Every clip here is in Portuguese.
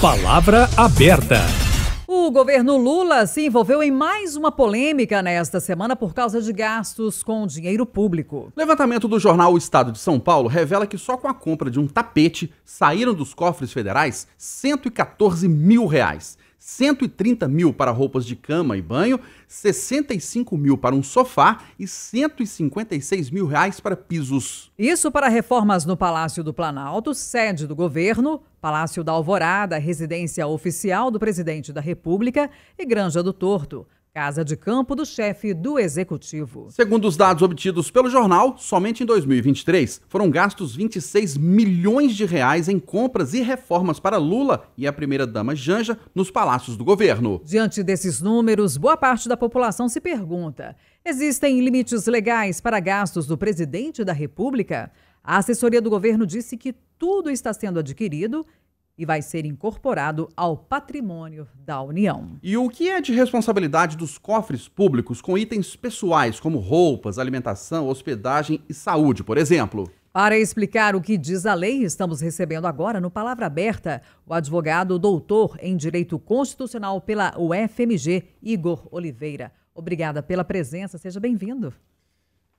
Palavra aberta. O governo Lula se envolveu em mais uma polêmica nesta semana por causa de gastos com dinheiro público. Levantamento do jornal O Estado de São Paulo revela que só com a compra de um tapete saíram dos cofres federais 114 mil reais. 130 mil para roupas de cama e banho, 65 mil para um sofá e 156 mil reais para pisos. Isso para reformas no Palácio do Planalto, sede do governo, Palácio da Alvorada, residência oficial do presidente da República e Granja do Torto casa de campo do chefe do executivo. Segundo os dados obtidos pelo jornal, somente em 2023 foram gastos 26 milhões de reais em compras e reformas para Lula e a primeira-dama Janja nos palácios do governo. Diante desses números, boa parte da população se pergunta: existem limites legais para gastos do presidente da República? A assessoria do governo disse que tudo está sendo adquirido e vai ser incorporado ao patrimônio da União. E o que é de responsabilidade dos cofres públicos com itens pessoais, como roupas, alimentação, hospedagem e saúde, por exemplo? Para explicar o que diz a lei, estamos recebendo agora no Palavra Aberta o advogado doutor em Direito Constitucional pela UFMG, Igor Oliveira. Obrigada pela presença, seja bem-vindo.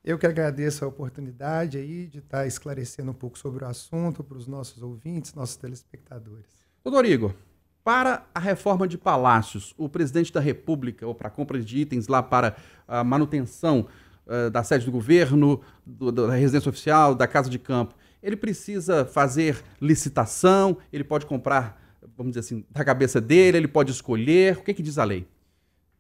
Eu que agradeço a oportunidade aí de estar esclarecendo um pouco sobre o assunto para os nossos ouvintes, nossos telespectadores. Rodrigo, para a reforma de palácios, o presidente da República, ou para a compra de itens lá para a manutenção uh, da sede do governo, do, da residência oficial, da casa de campo, ele precisa fazer licitação, ele pode comprar, vamos dizer assim, da cabeça dele, ele pode escolher. O que, é que diz a lei?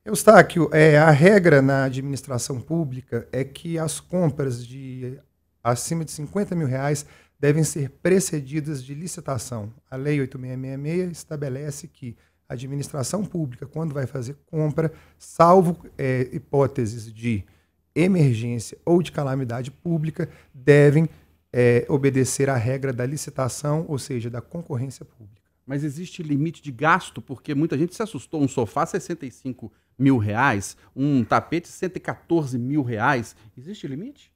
Eustáquio, é, a regra na administração pública é que as compras de acima de 50 mil reais devem ser precedidas de licitação. A Lei 8666 estabelece que a administração pública, quando vai fazer compra, salvo é, hipóteses de emergência ou de calamidade pública, devem é, obedecer à regra da licitação, ou seja, da concorrência pública mas existe limite de gasto, porque muita gente se assustou. Um sofá, 65 mil reais, um tapete, 114 mil reais. Existe limite?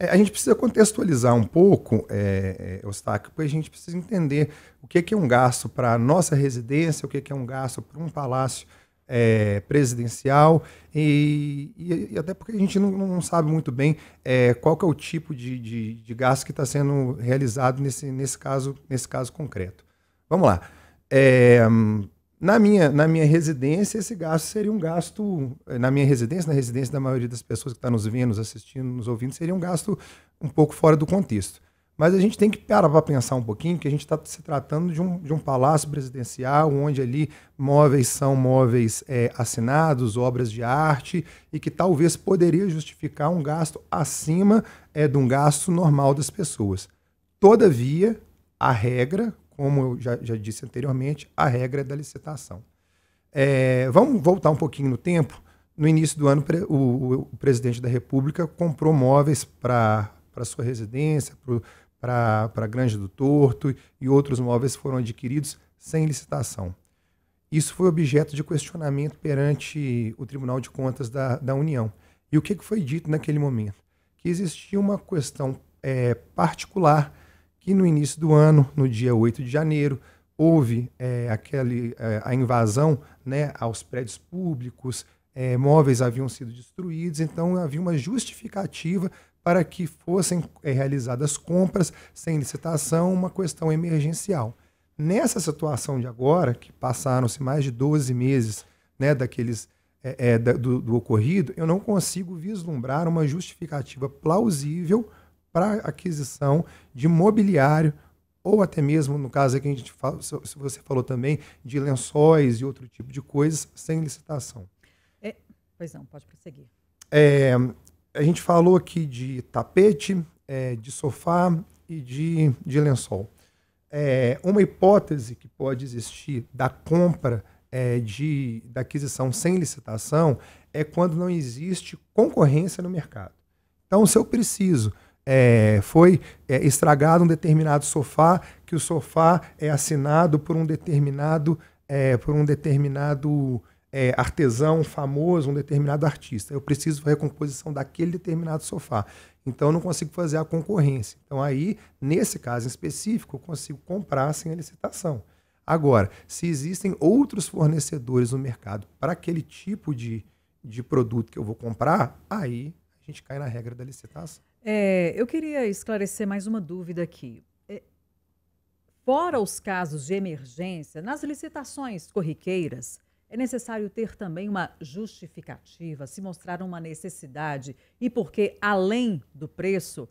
É, a gente precisa contextualizar um pouco, é, é, porque a gente precisa entender o que é, que é um gasto para a nossa residência, o que é, que é um gasto para um palácio é, presidencial e, e, e, até porque a gente não, não sabe muito bem é, qual é o tipo de, de, de gasto que está sendo realizado nesse, nesse, caso, nesse caso concreto. Vamos lá. É, na, minha, na minha residência, esse gasto seria um gasto. Eh, na minha residência, na residência da maioria das pessoas que está nos vendo, nos assistindo, nos ouvindo, seria um gasto um pouco fora do contexto. Mas a gente tem que parar para pensar um pouquinho que a gente está se tratando de um, de um palácio presidencial, onde ali móveis são móveis é, assinados, obras de arte, e que talvez poderia justificar um gasto acima é, de um gasto normal das pessoas. Todavia, a regra, como eu já, já disse anteriormente, a regra da licitação. É, vamos voltar um pouquinho no tempo. No início do ano, o, o, o presidente da República comprou móveis para sua residência, para a Granja do Torto e outros móveis foram adquiridos sem licitação. Isso foi objeto de questionamento perante o Tribunal de Contas da, da União. E o que, que foi dito naquele momento? Que existia uma questão é, particular que no início do ano, no dia 8 de janeiro, houve é, aquele, é, a invasão né, aos prédios públicos, é, móveis haviam sido destruídos, então havia uma justificativa para que fossem é, realizadas compras sem licitação, uma questão emergencial. Nessa situação de agora, que passaram-se mais de 12 meses né, daqueles é, é, do, do, ocorrido, eu não consigo vislumbrar uma justificativa plausível para aquisição de mobiliário ou até mesmo, no caso aqui, a gente fala, se você falou também, de lençóis e outro tipo de coisas sem licitação. É, pois não, pode prosseguir. É, a gente falou aqui de tapete, é, de sofá e de, de lençol. É, uma hipótese que pode existir da compra é, de, da aquisição sem licitação é quando não existe concorrência no mercado. Então, se eu preciso é, foi é, estragado um determinado sofá, que o sofá é assinado por um determinado, é, por um determinado é, artesão famoso, um determinado artista. Eu preciso da recomposição daquele determinado sofá. Então eu não consigo fazer a concorrência. Então aí, nesse caso específico, eu consigo comprar sem a licitação. Agora, se existem outros fornecedores no mercado para aquele tipo de, de produto que eu vou comprar, aí a gente cai na regra da licitação. É, eu queria esclarecer mais uma dúvida aqui. É, fora os casos de emergência, nas licitações corriqueiras, é necessário ter também uma justificativa, se mostrar uma necessidade e porque, além do preço,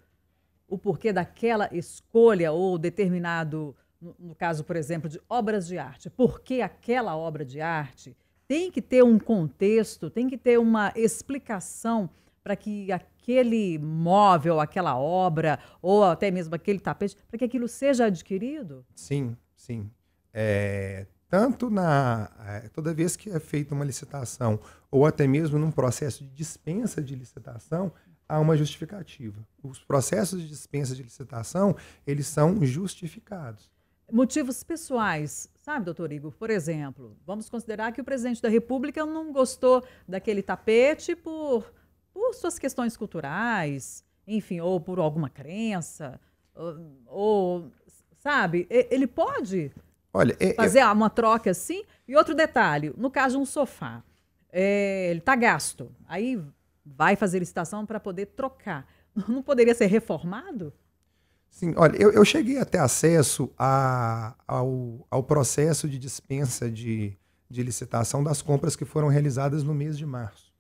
o porquê daquela escolha ou determinado, no, no caso, por exemplo, de obras de arte, por que aquela obra de arte tem que ter um contexto, tem que ter uma explicação para que aquela aquele móvel, aquela obra, ou até mesmo aquele tapete, para que aquilo seja adquirido? Sim, sim. É, tanto na. É, toda vez que é feita uma licitação, ou até mesmo num processo de dispensa de licitação, há uma justificativa. Os processos de dispensa de licitação, eles são justificados. Motivos pessoais, sabe, doutor Igor? Por exemplo, vamos considerar que o presidente da República não gostou daquele tapete por por suas questões culturais, enfim, ou por alguma crença, ou, ou sabe, ele pode Olha, fazer uma troca assim. E outro detalhe, no caso de um sofá, é, ele está gasto, aí vai fazer licitação para poder trocar. Não poderia ser reformado? Sim, olha, eu, eu cheguei até acesso a, ao, ao processo de dispensa de, de licitação das compras que foram realizadas no mês de março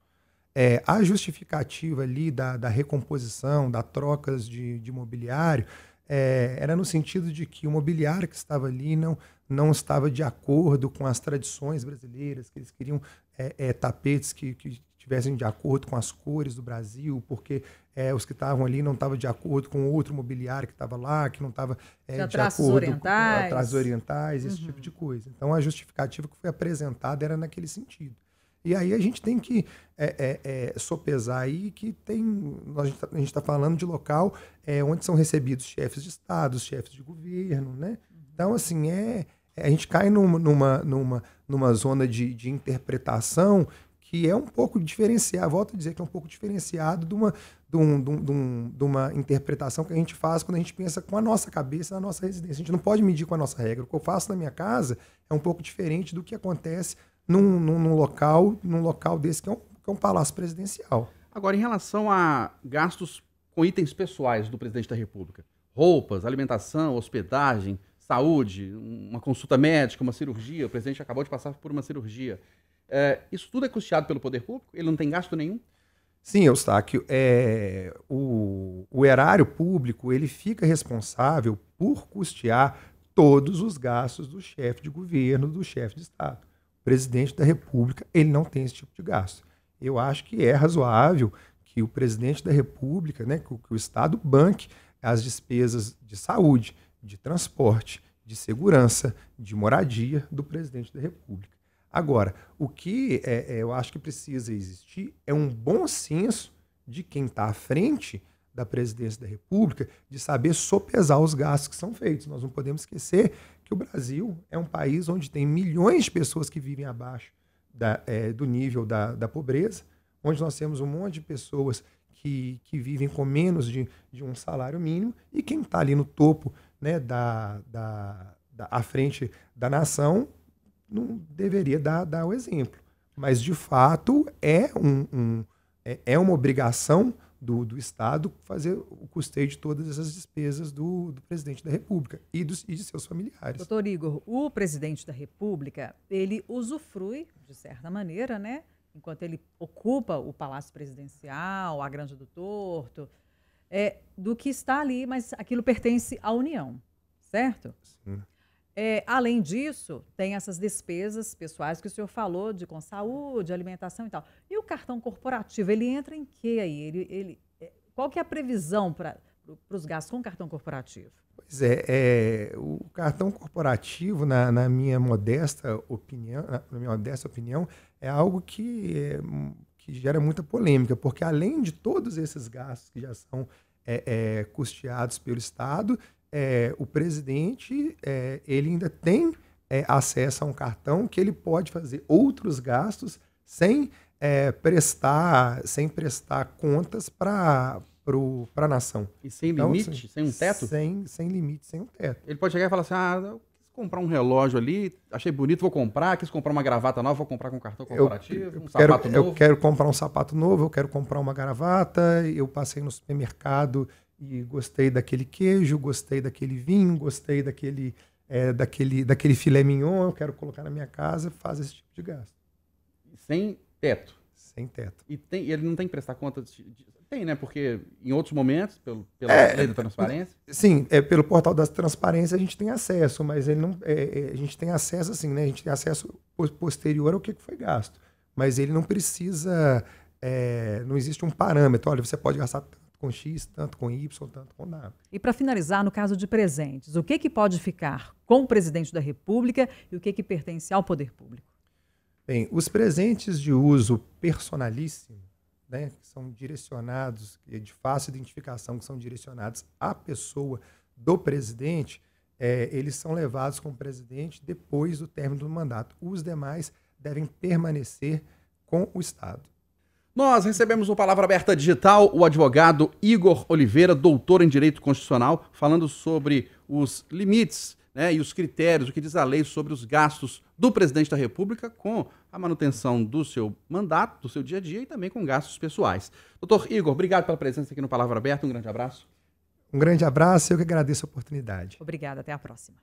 é, a justificativa ali da, da recomposição, da trocas de, de mobiliário, é, era no sentido de que o mobiliário que estava ali não, não estava de acordo com as tradições brasileiras, que eles queriam é, é tapetes que, que tivessem de acordo com as cores do Brasil, porque é, os que estavam ali não estavam de acordo com outro mobiliário que estava lá, que não estava é, de acordo orientais. com é, traços orientais, esse uhum. tipo de coisa. Então, a justificativa que foi apresentada era naquele sentido. E aí a gente tem que é, é, é, sopesar aí que tem. Nós, a gente está tá falando de local é, onde são recebidos chefes de Estado, chefes de governo, né? Então, assim, é, é, a gente cai numa, numa, numa, numa zona de, de interpretação que é um pouco diferenciado, volto a dizer que é um pouco diferenciado de uma, de, um, de, um, de, uma interpretação que a gente faz quando a gente pensa com a nossa cabeça, na nossa residência. A gente não pode medir com a nossa regra. O que eu faço na minha casa é um pouco diferente do que acontece num, num, num local, num local desse que é, um, que é um palácio presidencial. Agora, em relação a gastos com itens pessoais do presidente da República, roupas, alimentação, hospedagem, saúde, uma consulta médica, uma cirurgia, o presidente acabou de passar por uma cirurgia. É, isso tudo é custeado pelo poder público? Ele não tem gasto nenhum? Sim, Eustáquio. É, o, o erário público ele fica responsável por custear todos os gastos do chefe de governo, do chefe de Estado presidente da República ele não tem esse tipo de gasto. Eu acho que é razoável que o presidente da República, né, que, o, que o Estado banque as despesas de saúde, de transporte, de segurança, de moradia do presidente da República. Agora, o que é, é, eu acho que precisa existir é um bom senso de quem está à frente da presidência da República de saber sopesar os gastos que são feitos. Nós não podemos esquecer que o Brasil é um país onde tem milhões de pessoas que vivem abaixo da, é, do nível da, da pobreza, onde nós temos um monte de pessoas que, que vivem com menos de, de um salário mínimo e quem está ali no topo, né, da, da, da, à frente da nação, não deveria dar, dar o exemplo. Mas, de fato, é, um, um é, é uma obrigação do, do Estado fazer o custeio de todas essas despesas do, do presidente da República e, dos, e de seus familiares. Doutor Igor, o presidente da República, ele usufrui, de certa maneira, né? Enquanto ele ocupa o Palácio Presidencial, a Granja do Torto, é, do que está ali, mas aquilo pertence à União, certo? Sim. É, além disso, tem essas despesas pessoais que o senhor falou, de com saúde, alimentação e tal. E o cartão corporativo, ele entra em que aí? Ele, ele, é, qual que é a previsão para os gastos com o cartão corporativo? Pois é, é o cartão corporativo, na, na, minha modesta opinião, na minha modesta opinião, é algo que, é, que gera muita polêmica, porque além de todos esses gastos que já são é, é, custeados pelo Estado, é, o presidente é, ele ainda tem é, acesso a um cartão que ele pode fazer outros gastos sem é, prestar sem prestar contas para para a nação. E sem então, assim, limite? Sem, sem, um teto? Sem, sem limite, sem um teto. Ele pode chegar e falar assim, ah, eu quis comprar um relógio ali, achei bonito, vou comprar, quis comprar uma gravata nova, vou comprar com cartão corporativo, eu, eu um quero, sapato novo. Eu quero comprar um sapato novo, eu quero comprar uma gravata, eu passei no supermercado e gostei daquele queijo, gostei daquele vinho, gostei daquele, é, daquele, daquele filé mignon, eu quero colocar na minha casa, faz esse tipo de gasto. Sem teto. Sem teto. E, tem, e ele não tem que prestar conta de, de, Tem, né? Porque em outros momentos, pelo, pela é, lei da transparência. Sim, é, pelo portal da transparência a gente tem acesso, mas ele não, é, é a gente tem acesso assim, né? A gente tem acesso posterior ao que foi gasto. Mas ele não precisa. É, não existe um parâmetro. Olha, você pode gastar com X, tanto com Y, tanto com W. E para finalizar, no caso de presentes, o que, que pode ficar com o presidente da República e o que, que pertence ao poder público? Bem, os presentes de uso personalíssimo, né, que são direcionados, é de fácil identificação, que são direcionados à pessoa do presidente, é, eles são levados com o presidente depois do término do mandato. Os demais devem permanecer com o Estado. Nós recebemos no Palavra Aberta Digital o advogado Igor Oliveira, doutor em Direito Constitucional, falando sobre os limites né, e os critérios, o que diz a lei sobre os gastos do presidente da República com a manutenção do seu mandato, do seu dia a dia e também com gastos pessoais. Doutor Igor, obrigado pela presença aqui no Palavra Aberta, um grande abraço. Um grande abraço, e eu que agradeço a oportunidade. Obrigada, até a próxima.